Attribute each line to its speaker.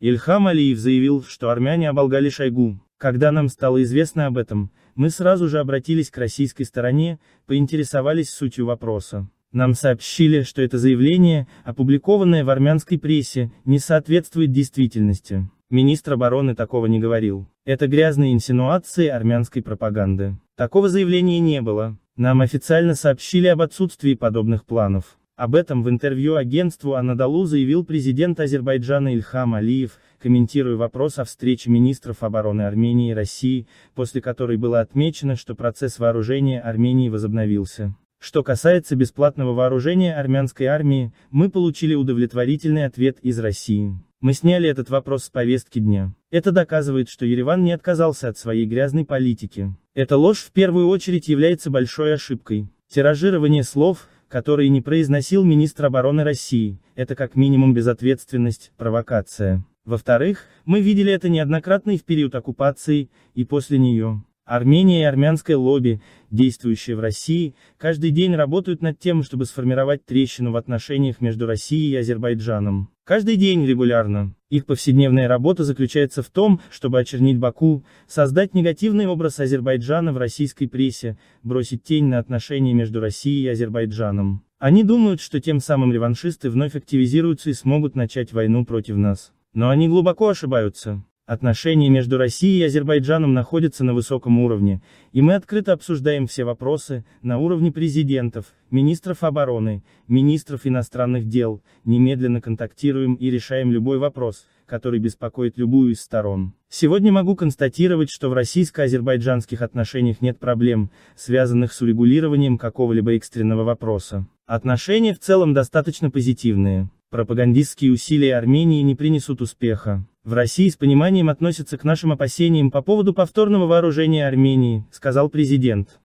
Speaker 1: Ильхам Алиев заявил, что армяне оболгали Шойгу. Когда нам стало известно об этом, мы сразу же обратились к российской стороне, поинтересовались сутью вопроса. Нам сообщили, что это заявление, опубликованное в армянской прессе, не соответствует действительности. Министр обороны такого не говорил. Это грязные инсинуации армянской пропаганды. Такого заявления не было. Нам официально сообщили об отсутствии подобных планов. Об этом в интервью агентству «Анадолу» заявил президент Азербайджана Ильхам Алиев, комментируя вопрос о встрече министров обороны Армении и России, после которой было отмечено, что процесс вооружения Армении возобновился. Что касается бесплатного вооружения армянской армии, мы получили удовлетворительный ответ из России. Мы сняли этот вопрос с повестки дня. Это доказывает, что Ереван не отказался от своей грязной политики. Эта ложь в первую очередь является большой ошибкой. Тиражирование слов, которые не произносил министр обороны России, это как минимум безответственность, провокация. Во-вторых, мы видели это неоднократно и в период оккупации, и после нее. Армения и армянское лобби, действующие в России, каждый день работают над тем, чтобы сформировать трещину в отношениях между Россией и Азербайджаном. Каждый день регулярно. Их повседневная работа заключается в том, чтобы очернить Баку, создать негативный образ Азербайджана в российской прессе, бросить тень на отношения между Россией и Азербайджаном. Они думают, что тем самым реваншисты вновь активизируются и смогут начать войну против нас. Но они глубоко ошибаются. Отношения между Россией и Азербайджаном находятся на высоком уровне, и мы открыто обсуждаем все вопросы, на уровне президентов, министров обороны, министров иностранных дел, немедленно контактируем и решаем любой вопрос, который беспокоит любую из сторон. Сегодня могу констатировать, что в российско-азербайджанских отношениях нет проблем, связанных с урегулированием какого-либо экстренного вопроса. Отношения в целом достаточно позитивные. Пропагандистские усилия Армении не принесут успеха. В России с пониманием относятся к нашим опасениям по поводу повторного вооружения Армении, сказал президент.